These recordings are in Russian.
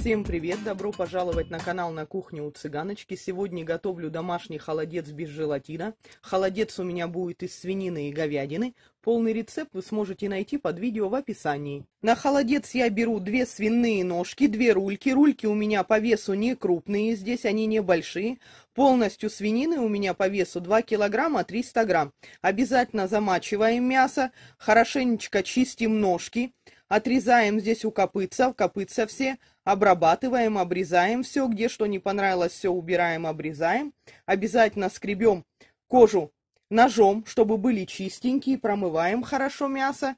Всем привет! Добро пожаловать на канал «На кухне у цыганочки». Сегодня готовлю домашний холодец без желатина. Холодец у меня будет из свинины и говядины. Полный рецепт вы сможете найти под видео в описании. На холодец я беру две свиные ножки, две рульки. Рульки у меня по весу не крупные, здесь они небольшие. Полностью свинины у меня по весу 2 килограмма 300 грамм. Обязательно замачиваем мясо, хорошенечко чистим ножки. Отрезаем здесь у копытца, в копытца все, обрабатываем, обрезаем все, где что не понравилось, все убираем, обрезаем. Обязательно скребем кожу ножом, чтобы были чистенькие, промываем хорошо мясо.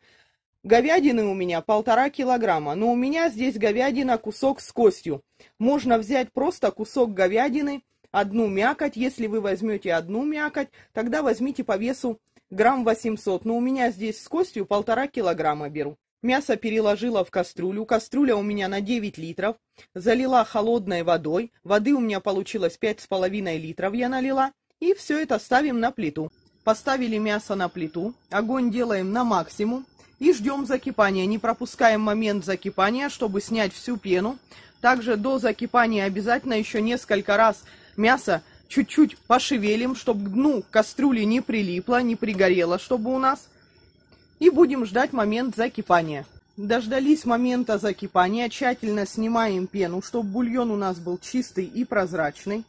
Говядины у меня полтора килограмма, но у меня здесь говядина кусок с костью. Можно взять просто кусок говядины, одну мякоть. Если вы возьмете одну мякоть, тогда возьмите по весу грамм 800. Но у меня здесь с костью полтора килограмма беру. Мясо переложила в кастрюлю, кастрюля у меня на 9 литров, залила холодной водой, воды у меня получилось 5,5 литров я налила, и все это ставим на плиту. Поставили мясо на плиту, огонь делаем на максимум и ждем закипания. Не пропускаем момент закипания, чтобы снять всю пену. Также до закипания обязательно еще несколько раз мясо чуть-чуть пошевелим, чтобы дну кастрюли не прилипло, не пригорело, чтобы у нас и будем ждать момент закипания. Дождались момента закипания, тщательно снимаем пену, чтобы бульон у нас был чистый и прозрачный.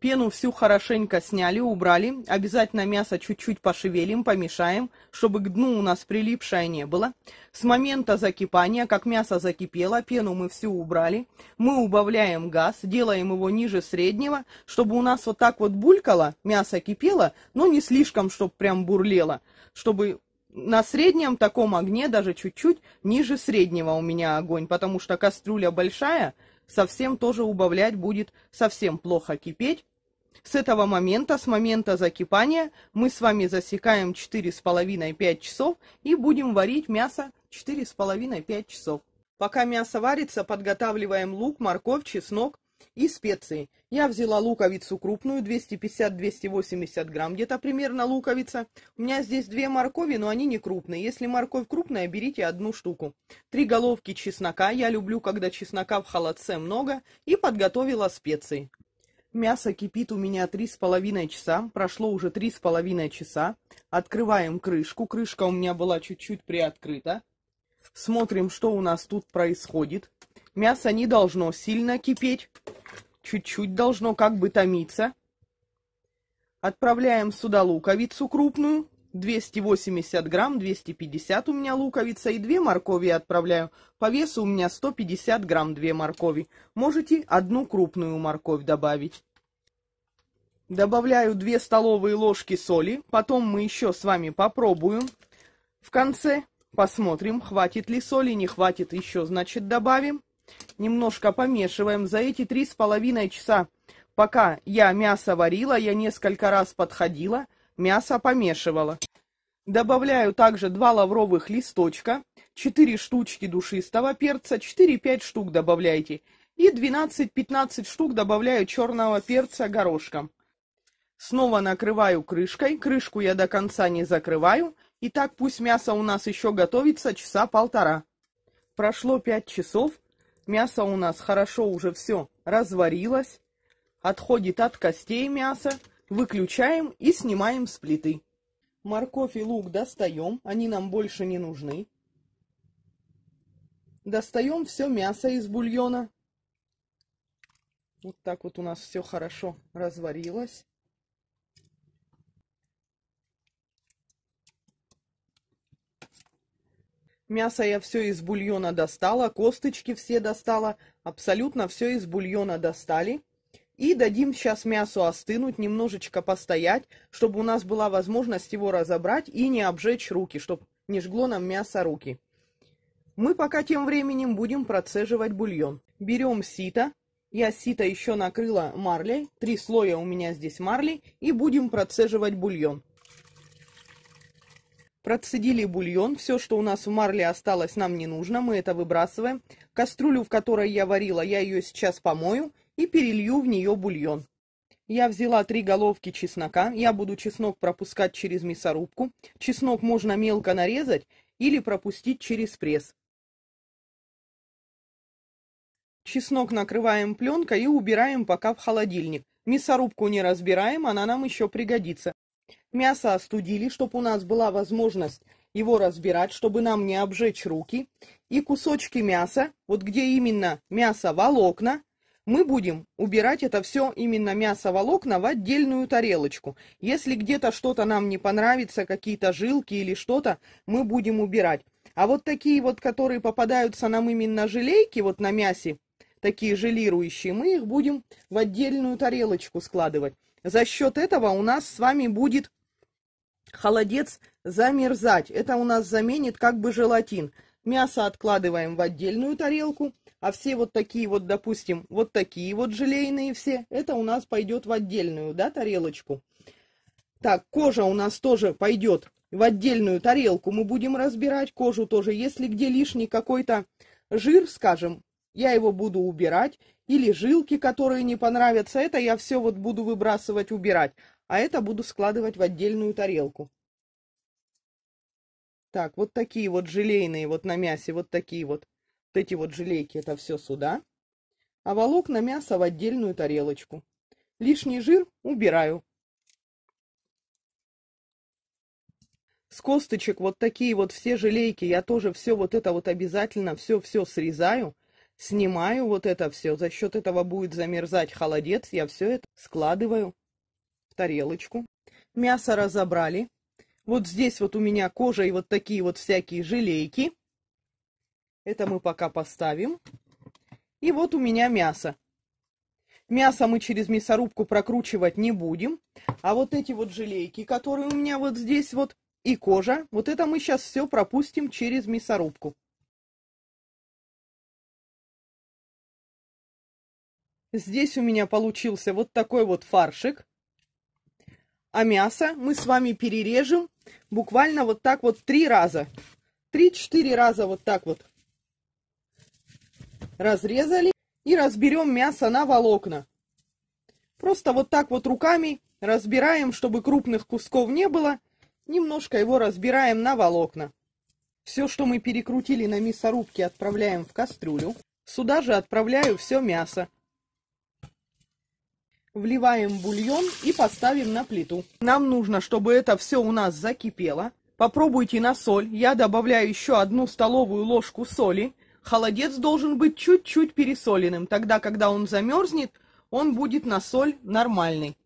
Пену всю хорошенько сняли, убрали. Обязательно мясо чуть-чуть пошевелим, помешаем, чтобы к дну у нас прилипшее не было. С момента закипания, как мясо закипело, пену мы всю убрали. Мы убавляем газ, делаем его ниже среднего, чтобы у нас вот так вот булькало, мясо кипело, но не слишком, чтобы прям бурлело. Чтобы на среднем таком огне, даже чуть-чуть, ниже среднего у меня огонь, потому что кастрюля большая, совсем тоже убавлять будет совсем плохо кипеть. С этого момента, с момента закипания, мы с вами засекаем 4,5-5 часов и будем варить мясо 4,5-5 часов. Пока мясо варится, подготавливаем лук, морковь, чеснок и специи. Я взяла луковицу крупную, 250-280 грамм, где-то примерно луковица. У меня здесь две моркови, но они не крупные. Если морковь крупная, берите одну штуку. Три головки чеснока, я люблю, когда чеснока в холодце много, и подготовила специи. Мясо кипит у меня три с половиной часа, прошло уже три с половиной часа. Открываем крышку, крышка у меня была чуть-чуть приоткрыта. Смотрим, что у нас тут происходит. Мясо не должно сильно кипеть, чуть-чуть должно как бы томиться. Отправляем сюда луковицу крупную. 280 грамм, 250 у меня луковица и 2 моркови отправляю. По весу у меня 150 грамм 2 моркови. Можете одну крупную морковь добавить. Добавляю 2 столовые ложки соли. Потом мы еще с вами попробуем. В конце посмотрим, хватит ли соли, не хватит еще, значит добавим. Немножко помешиваем. За эти 3,5 часа, пока я мясо варила, я несколько раз подходила мясо помешивала. Добавляю также 2 лавровых листочка, 4 штучки душистого перца, 4-5 штук добавляйте. И 12-15 штук добавляю черного перца горошком. Снова накрываю крышкой, крышку я до конца не закрываю. И так пусть мясо у нас еще готовится часа полтора. Прошло 5 часов, мясо у нас хорошо уже все разварилось, отходит от костей мясо. Выключаем и снимаем с плиты. Морковь и лук достаем, они нам больше не нужны. Достаем все мясо из бульона. Вот так вот у нас все хорошо разварилось. Мясо я все из бульона достала, косточки все достала, абсолютно все из бульона достали. И дадим сейчас мясу остынуть, немножечко постоять, чтобы у нас была возможность его разобрать и не обжечь руки, чтобы не жгло нам мясо руки. Мы пока тем временем будем процеживать бульон. Берем сито, я сито еще накрыла марлей, три слоя у меня здесь марли, и будем процеживать бульон. Процедили бульон, все, что у нас в марле осталось, нам не нужно, мы это выбрасываем. Кастрюлю, в которой я варила, я ее сейчас помою и перелью в нее бульон. Я взяла три головки чеснока, я буду чеснок пропускать через мясорубку. Чеснок можно мелко нарезать или пропустить через пресс. Чеснок накрываем пленкой и убираем пока в холодильник. Мясорубку не разбираем, она нам еще пригодится. Мясо остудили, чтобы у нас была возможность его разбирать, чтобы нам не обжечь руки. И кусочки мяса, вот где именно мясо волокна, мы будем убирать это все именно мясо-волокна в отдельную тарелочку. Если где-то что-то нам не понравится, какие-то жилки или что-то, мы будем убирать. А вот такие вот, которые попадаются нам именно желейки, вот на мясе, такие желирующие, мы их будем в отдельную тарелочку складывать. За счет этого у нас с вами будет холодец замерзать. Это у нас заменит как бы желатин. Мясо откладываем в отдельную тарелку, а все вот такие вот, допустим, вот такие вот желейные все, это у нас пойдет в отдельную, да, тарелочку. Так, кожа у нас тоже пойдет в отдельную тарелку, мы будем разбирать кожу тоже. Если где лишний какой-то жир, скажем, я его буду убирать, или жилки, которые не понравятся, это я все вот буду выбрасывать, убирать, а это буду складывать в отдельную тарелку. Так, вот такие вот желейные, вот на мясе, вот такие вот. Вот эти вот желейки, это все сюда. А волокна мяса в отдельную тарелочку. Лишний жир убираю. С косточек вот такие вот все желейки. Я тоже все вот это вот обязательно все-все срезаю. Снимаю вот это все. За счет этого будет замерзать холодец. Я все это складываю в тарелочку. Мясо разобрали. Вот здесь вот у меня кожа и вот такие вот всякие желейки. Это мы пока поставим. И вот у меня мясо. Мясо мы через мясорубку прокручивать не будем. А вот эти вот желейки, которые у меня вот здесь вот, и кожа, вот это мы сейчас все пропустим через мясорубку. Здесь у меня получился вот такой вот фаршик. А мясо мы с вами перережем буквально вот так вот три раза. Три-четыре раза вот так вот разрезали и разберем мясо на волокна. Просто вот так вот руками разбираем, чтобы крупных кусков не было. Немножко его разбираем на волокна. Все, что мы перекрутили на мясорубке, отправляем в кастрюлю. Сюда же отправляю все мясо. Вливаем бульон и поставим на плиту. Нам нужно, чтобы это все у нас закипело. Попробуйте на соль. Я добавляю еще одну столовую ложку соли. Холодец должен быть чуть-чуть пересоленным. Тогда, когда он замерзнет, он будет на соль нормальный.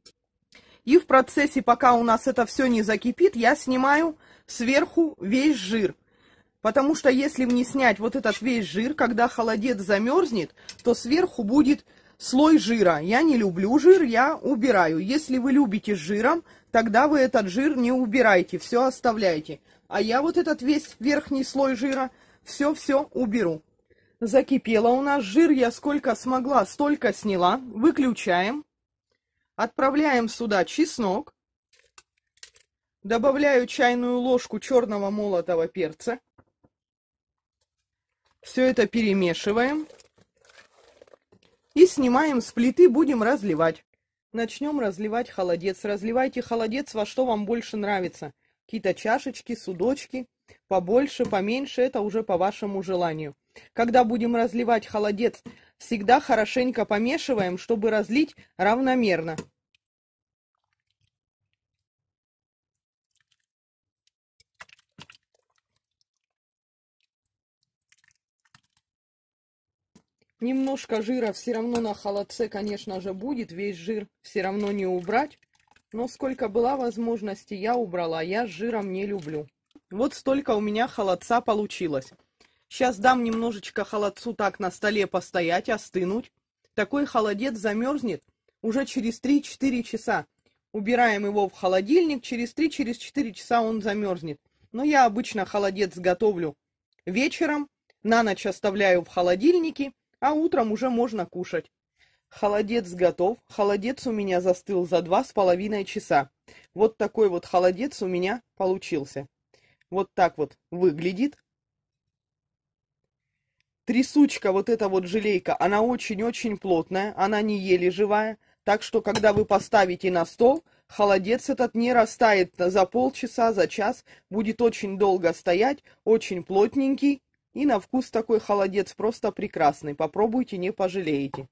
И в процессе, пока у нас это все не закипит, я снимаю сверху весь жир. Потому что если мне снять вот этот весь жир, когда холодец замерзнет, то сверху будет Слой жира. Я не люблю жир, я убираю. Если вы любите жиром, тогда вы этот жир не убираете, все оставляете. А я вот этот весь верхний слой жира все-все уберу. Закипело у нас жир, я сколько смогла, столько сняла. Выключаем. Отправляем сюда чеснок. Добавляю чайную ложку черного молотого перца. Все это перемешиваем. И снимаем с плиты, будем разливать. Начнем разливать холодец. Разливайте холодец во что вам больше нравится. Какие-то чашечки, судочки. Побольше, поменьше, это уже по вашему желанию. Когда будем разливать холодец, всегда хорошенько помешиваем, чтобы разлить равномерно. Немножко жира все равно на холодце, конечно же, будет. Весь жир все равно не убрать. Но сколько была возможности, я убрала. Я с жиром не люблю. Вот столько у меня холодца получилось. Сейчас дам немножечко холодцу так на столе постоять, остынуть. Такой холодец замерзнет уже через 3-4 часа. Убираем его в холодильник, через 3-4 часа он замерзнет. Но я обычно холодец готовлю вечером, на ночь оставляю в холодильнике, а утром уже можно кушать. Холодец готов, холодец у меня застыл за два с половиной часа. Вот такой вот холодец у меня получился. Вот так вот выглядит. Трясучка, вот эта вот желейка, она очень-очень плотная, она не еле живая. Так что, когда вы поставите на стол, холодец этот не растает за полчаса, за час, будет очень долго стоять, очень плотненький, и на вкус такой холодец просто прекрасный. Попробуйте, не пожалеете.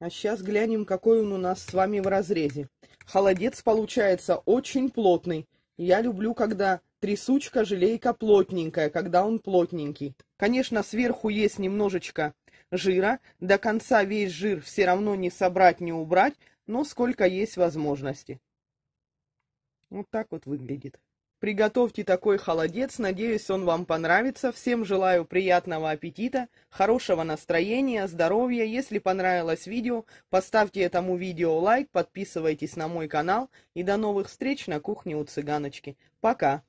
А сейчас глянем, какой он у нас с вами в разрезе. Холодец получается очень плотный. Я люблю, когда трясучка, желейка плотненькая, когда он плотненький. Конечно, сверху есть немножечко жира. До конца весь жир все равно не собрать, не убрать, но сколько есть возможности. Вот так вот выглядит. Приготовьте такой холодец, надеюсь, он вам понравится. Всем желаю приятного аппетита, хорошего настроения, здоровья. Если понравилось видео, поставьте этому видео лайк, подписывайтесь на мой канал. И до новых встреч на кухне у цыганочки. Пока!